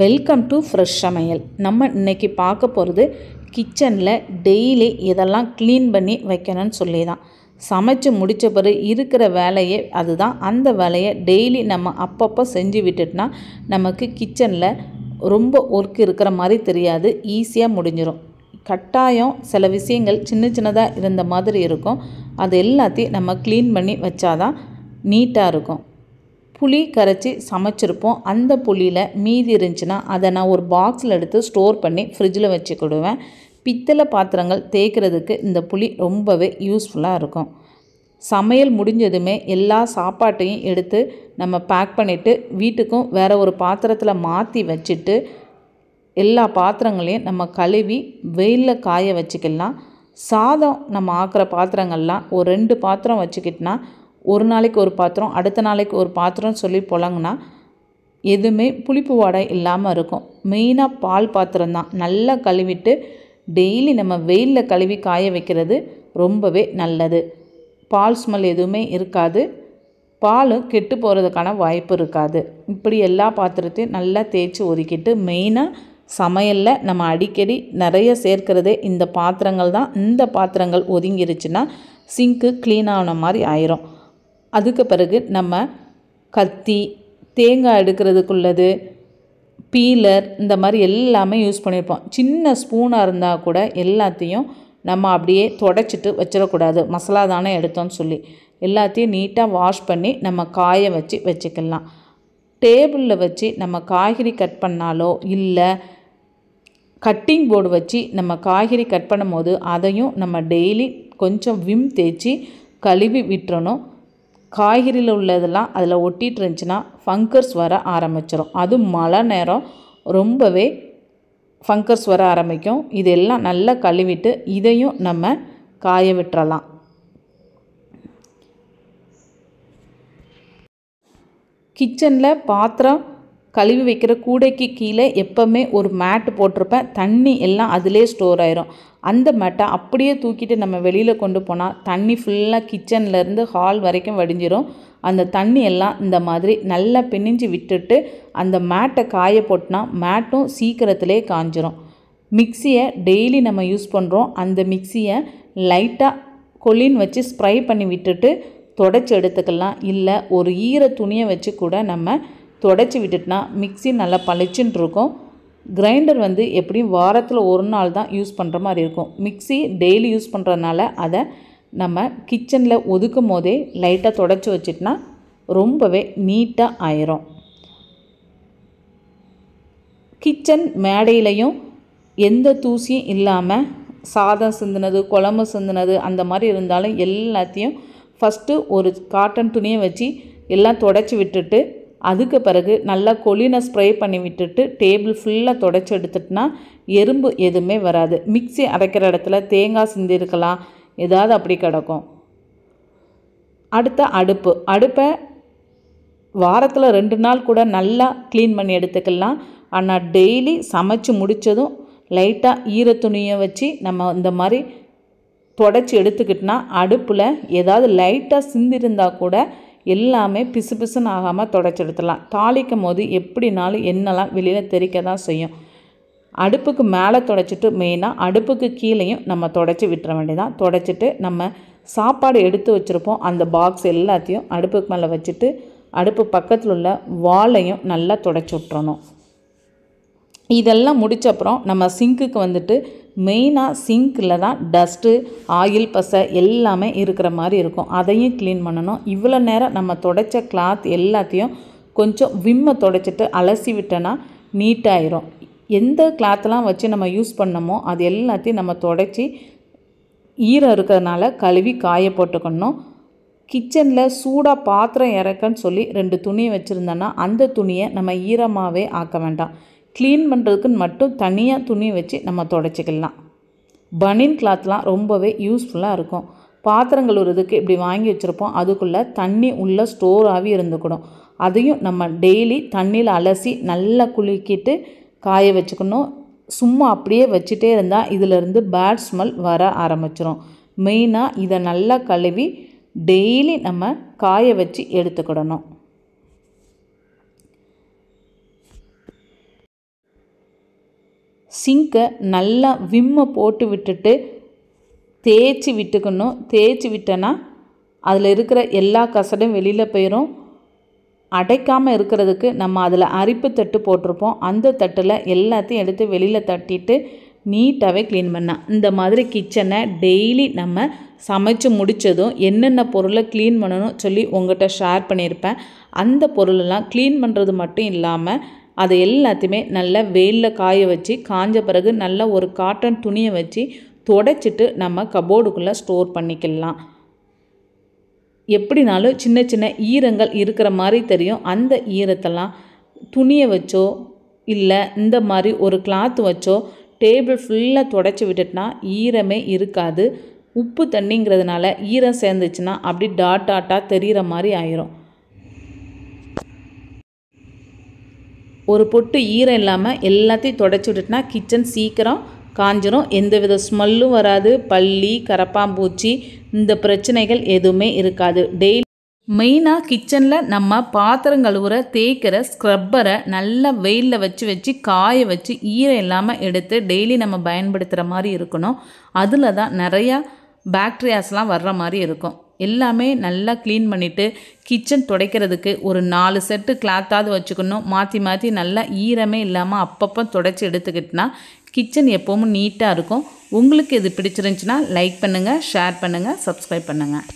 welcome to fresh சமையல் நம்ம இன்றைக்கி பார்க்க போகிறது கிச்சனில் டெய்லி இதெல்லாம் க்ளீன் பண்ணி வைக்கணும்னு சொல்லி தான் சமைச்சு முடித்த பிறகு இருக்கிற வேலையே அதுதான் அந்த வேலையை டெய்லி நம்ம அப்பப்போ செஞ்சு விட்டுட்டுனா நமக்கு கிச்சனில் ரொம்ப ஒர்க் இருக்கிற மாதிரி தெரியாது ஈஸியாக முடிஞ்சிடும் கட்டாயம் சில விஷயங்கள் சின்ன சின்னதாக இருந்த மாதிரி இருக்கும் அது எல்லாத்தையும் நம்ம க்ளீன் பண்ணி வச்சாதான் நீட்டாக இருக்கும் புளி கரைச்சி சமைச்சிருப்போம் அந்த புளியில் மீதி இருந்துச்சுன்னா அதை நான் ஒரு பாக்ஸில் எடுத்து ஸ்டோர் பண்ணி ஃப்ரிட்ஜில் வச்சுக்கிடுவேன் பித்தளை பாத்திரங்கள் தேய்க்கிறதுக்கு இந்த புளி ரொம்பவே யூஸ்ஃபுல்லாக இருக்கும் சமையல் முடிஞ்சதுமே எல்லா சாப்பாட்டையும் எடுத்து நம்ம பேக் பண்ணிவிட்டு வீட்டுக்கும் வேறு ஒரு பாத்திரத்தில் மாற்றி வச்சுட்டு எல்லா பாத்திரங்களையும் நம்ம கழுவி வெயிலில் காய வச்சுக்கலாம் சாதம் நம்ம ஆக்கிற பாத்திரங்கள்லாம் ஒரு ரெண்டு பாத்திரம் வச்சுக்கிட்டுனா ஒரு நாளைக்கு ஒரு பாத்திரம் அடுத்த நாளைக்கு ஒரு பாத்திரம் சொல்லி புழங்குனா எதுவுமே புளிப்பு வாடை இல்லாமல் இருக்கும் மெயினாக பால் பாத்திரம் தான் நல்லா கழுவிட்டு டெய்லி நம்ம வெயிலில் கழுவி காய வைக்கிறது ரொம்பவே நல்லது பால் ஸ்மெல் எதுவுமே இருக்காது பாலும் கெட்டு போகிறதுக்கான வாய்ப்பு இருக்காது இப்படி எல்லா பாத்திரத்தையும் நல்லா தேய்ச்சி ஒதுக்கிட்டு மெயினாக சமையலில் நம்ம அடிக்கடி நிறைய சேர்க்கிறதே இந்த பாத்திரங்கள் தான் இந்த பாத்திரங்கள் ஒதுங்கிருச்சுன்னா சிங்க்கு க்ளீன் ஆன மாதிரி ஆயிரும் அதுக்கு பிறகு நம்ம கத்தி தேங்காய் எடுக்கிறதுக்குள்ளது பீலர் இந்த மாதிரி எல்லாமே யூஸ் பண்ணியிருப்போம் சின்ன ஸ்பூனாக இருந்தால் கூட எல்லாத்தையும் நம்ம அப்படியே தொடச்சிட்டு வச்சிடக்கூடாது மசாலா தானே எடுத்தோம்னு சொல்லி எல்லாத்தையும் நீட்டாக வாஷ் பண்ணி நம்ம காய வச்சு வச்சுக்கலாம் டேபிளில் வச்சு நம்ம காய்கறி கட் பண்ணாலோ இல்லை கட்டிங் போர்டு வச்சு நம்ம காய்கறி கட் பண்ணும்போது அதையும் நம்ம டெய்லி கொஞ்சம் விம் தேய்ச்சி கழுவி விட்டுறணும் காய்கறியில் உள்ளதெல்லாம் அதில் ஒட்டிகிட்டு இருந்துச்சுன்னா ஃபங்கர்ஸ் வர ஆரம்பிச்சிடும் அதுவும் மழை நேரம் ரொம்பவே ஃபங்கர்ஸ் வர ஆரம்பிக்கும் இதெல்லாம் நல்லா கழுவிட்டு இதையும் நம்ம காய விட்டுறலாம் கிச்சனில் பாத்திரம் கழுவி வைக்கிற கூடைக்கு கீழே எப்போவுமே ஒரு மேட் போட்டிருப்பேன் தண்ணி எல்லாம் அதிலே ஸ்டோர் ஆயிரும் அந்த மேட்டை அப்படியே தூக்கிட்டு நம்ம வெளியில் கொண்டு போனால் தண்ணி ஃபுல்லாக கிச்சன்லேருந்து ஹால் வரைக்கும் வடிஞ்சிரும் அந்த தண்ணி எல்லாம் இந்த மாதிரி நல்லா பிணிஞ்சு விட்டுட்டு அந்த மேட்டை காய போட்டினா மேட்டும் சீக்கிரத்திலே காஞ்சிரும் மிக்சியை டெய்லி நம்ம யூஸ் பண்ணுறோம் அந்த மிக்சியை லைட்டாக கொல்லின் வச்சு ஸ்ப்ரை பண்ணி விட்டுட்டு தொடச்சி எடுத்துக்கலாம் இல்லை ஒரு ஈர துணியை வச்சு கூட நம்ம தொடச்சி விட்டுட்டுனா மிக்சி நல்லா பளிச்சுன்னு இருக்கும் கிரைண்டர் வந்து எப்படியும் வாரத்தில் ஒரு நாள் தான் யூஸ் பண்ணுற மாதிரி இருக்கும் மிக்சி டெய்லி யூஸ் பண்ணுறதுனால அதை நம்ம கிச்சனில் ஒதுக்கும் போதே லைட்டாக தொடச்சி வச்சுட்டுனா ரொம்பவே நீட்டாக ஆயிரும் கிச்சன் மேடையிலையும் எந்த தூசியும் இல்லாமல் சாதம் சிந்தினது குழம்பு சிந்தினது அந்த மாதிரி இருந்தாலும் எல்லாத்தையும் ஃபஸ்ட்டு ஒரு காட்டன் துணியை வச்சு எல்லாம் தொடச்சி விட்டுட்டு அதுக்கு பிறகு நல்லா கொலினை ஸ்ப்ரே பண்ணி விட்டுட்டு டேபிள் ஃபுல்லாக தொடச்சி எடுத்துட்டுனா எறும்பு எதுவுமே வராது மிக்சி அரைக்கிற இடத்துல தேங்காய் சிந்திருக்கலாம் ஏதாவது அப்படி கிடக்கும் அடுத்த அடுப்பு அடுப்பை வாரத்தில் ரெண்டு நாள் கூட நல்லா க்ளீன் பண்ணி எடுத்துக்கலாம் ஆனால் டெய்லி சமைச்சு முடித்ததும் லைட்டாக ஈர துணியை வச்சு நம்ம இந்த மாதிரி தொடச்சி எடுத்துக்கிட்டோன்னா அடுப்பில் ஏதாவது லைட்டாக சிந்திருந்தால் கூட எல்லாமே பிசு பிசுன்னு ஆகாமல் தொடச்செடுத்துடலாம் தாளிக்கும் போது எப்படினாலும் எண்ணெய்லாம் வெளியில் தெரிக்க தான் செய்யும் அடுப்புக்கு மேலே தொடச்சிட்டு மெயினாக அடுப்புக்கு கீழேயும் நம்ம தொடச்சி விட்டுற வேண்டியதான் தொடச்சிட்டு நம்ம சாப்பாடு எடுத்து வச்சுருப்போம் அந்த பாக்ஸ் எல்லாத்தையும் அடுப்புக்கு மேலே வச்சுட்டு அடுப்பு பக்கத்தில் உள்ள வாழையும் நல்லா தொடச்சி விட்டுறணும் இதெல்லாம் முடித்தப்புறம் அப்புறம் நம்ம சிங்குக்கு வந்துட்டு மெயினாக சிங்க்கில் தான் டஸ்ட்டு ஆயில் பசை எல்லாமே இருக்கிற மாதிரி இருக்கும் அதையும் க்ளீன் பண்ணணும் இவ்வளோ நேரம் நம்ம துடைச்ச கிளாத் எல்லாத்தையும் கொஞ்சம் விம்மை துடைச்சிட்டு அலசி விட்டோன்னா நீட்டாயிரும் எந்த கிளாத்லாம் வச்சு நம்ம யூஸ் பண்ணமோ அது எல்லாத்தையும் நம்ம துடைச்சி ஈரம் இருக்கிறதுனால கழுவி காய போட்டுக்கணும் கிச்சனில் சூடாக பாத்திரம் இறக்கன்னு சொல்லி ரெண்டு துணி வச்சுருந்தோன்னா அந்த துணியை நம்ம ஈரமாகவே ஆக்க வேண்டாம் க்ளீன் பண்ணுறதுக்குன்னு மட்டும் தனியாக துணி வச்சு நம்ம தொடச்சிக்கலாம் பனின் கிளாத்லாம் ரொம்பவே யூஸ்ஃபுல்லாக இருக்கும் பாத்திரம் கழுவுறதுக்கு இப்படி வாங்கி வச்சுருப்போம் அதுக்குள்ளே தண்ணி உள்ளே ஸ்டோர் ஆகி இருந்துக்கணும் அதையும் நம்ம டெய்லி தண்ணியில் அலசி நல்லா குலுக்கிட்டு காய வச்சுக்கணும் சும்மா அப்படியே வச்சுட்டே இருந்தால் இதிலிருந்து பேட் ஸ்மெல் வர ஆரம்பிச்சிடும் மெயினாக இதை நல்லா கழுவி டெய்லி நம்ம காய வச்சு எடுத்துக்கிடணும் சிங்கை நல்லா விம்மை போட்டு விட்டுட்டு தேய்ச்சி விட்டுக்கணும் தேய்ச்சி விட்டேன்னா அதில் இருக்கிற எல்லா கசடும் வெளியில் போயிடும் அடைக்காமல் இருக்கிறதுக்கு நம்ம அதில் அரிப்பு தட்டு போட்டிருப்போம் அந்த தட்டில் எல்லாத்தையும் எடுத்து வெளியில் தட்டிட்டு நீட்டாகவே க்ளீன் பண்ணால் இந்த மாதிரி கிச்சனை டெய்லி நம்ம சமைச்சு முடித்ததும் என்னென்ன பொருளை க்ளீன் பண்ணணும் சொல்லி உங்கள்கிட்ட ஷேர் பண்ணியிருப்பேன் அந்த பொருளெல்லாம் க்ளீன் பண்ணுறது மட்டும் இல்லாமல் அதை எல்லாத்தையுமே நல்லா வெயிலில் காய வச்சு காஞ்ச பிறகு நல்லா ஒரு காட்டன் துணியை வச்சு தொடச்சிட்டு நம்ம கபோர்டுக்குள்ளே ஸ்டோர் பண்ணிக்கலாம் எப்படினாலும் சின்ன சின்ன ஈரங்கள் இருக்கிற மாதிரி தெரியும் அந்த ஈரத்தெல்லாம் துணியை வச்சோ இல்லை இந்த மாதிரி ஒரு கிளாத்து வச்சோ டேபிள் ஃபுல்லாக தொடச்சி விட்டுட்டுனா ஈரமே இருக்காது உப்பு தண்ணிங்கிறதுனால ஈரம் சேர்ந்துச்சுன்னா அப்படி டாட் டாட்டாக தெரிகிற மாதிரி ஆயிரும் ஒரு பொட்டு ஈரம் இல்லாமல் எல்லாத்தையும் தொடச்சி விட்டுட்டுனா கிச்சன் சீக்கிரம் காஞ்சிரும் எந்தவித ஸ்மெல்லும் வராது பள்ளி கரப்பாம்பூச்சி இந்த பிரச்சனைகள் எதுவுமே இருக்காது டெய்லி மெயினாக கிச்சனில் நம்ம பாத்திரம் கழுவுற தேய்க்கிற ஸ்க்ரப்பரை நல்லா வெயிலில் வச்சு வச்சு காய வச்சு ஈரம் இல்லாமல் எடுத்து டெய்லி நம்ம பயன்படுத்துகிற மாதிரி இருக்கணும் அதில் தான் நிறையா பேக்டீரியாஸ்லாம் வர்ற மாதிரி இருக்கும் எல்லாமே நல்லா க்ளீன் பண்ணிவிட்டு கிச்சன் துடைக்கிறதுக்கு ஒரு நாலு செட்டு கிளாத்தாவது வச்சுக்கணும் மாற்றி மாற்றி நல்லா ஈரமே இல்லாமல் அப்பப்போ துடைச்சி எடுத்துக்கிட்டனா கிச்சன் எப்போவும் நீட்டாக இருக்கும் உங்களுக்கு இது பிடிச்சிருந்துச்சுன்னா லைக் பண்ணுங்கள் ஷேர் பண்ணுங்கள் சப்ஸ்கிரைப் பண்ணுங்கள்